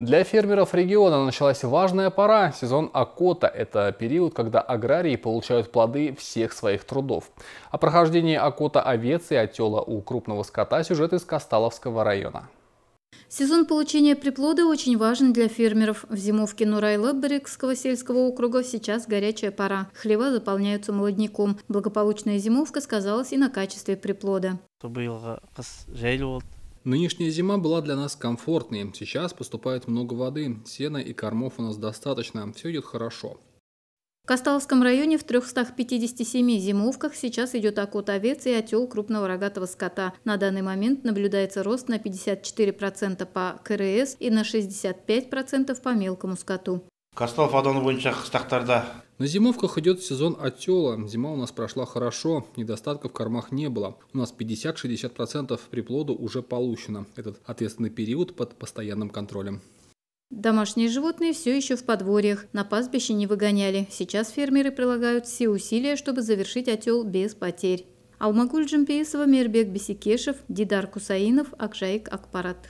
Для фермеров региона началась важная пора – сезон окота. Это период, когда аграрии получают плоды всех своих трудов. О прохождении окота овец и отела у крупного скота сюжет из Касталовского района. Сезон получения приплода очень важен для фермеров. В зимовке нурай сельского округа сейчас горячая пора. Хлева заполняются молодняком. Благополучная зимовка сказалась и на качестве приплода. Нынешняя зима была для нас комфортной. Сейчас поступает много воды, сена и кормов у нас достаточно. Все идет хорошо. В Касталском районе в 357 зимовках сейчас идет окот овец и отел крупного рогатого скота. На данный момент наблюдается рост на 54% по КРС и на 65% по мелкому скоту. Костов ауданы бойынша на зимовках идет сезон отела. Зима у нас прошла хорошо, недостатков в кормах не было. У нас 50-60% приплода уже получено. Этот ответственный период под постоянным контролем. Домашние животные все еще в подворьях. На пастбище не выгоняли. Сейчас фермеры прилагают все усилия, чтобы завершить отел без потерь. Алмагуль Джампеесова, Мербек Бесикешев, Дидар Кусаинов, Акжаик Акпарат.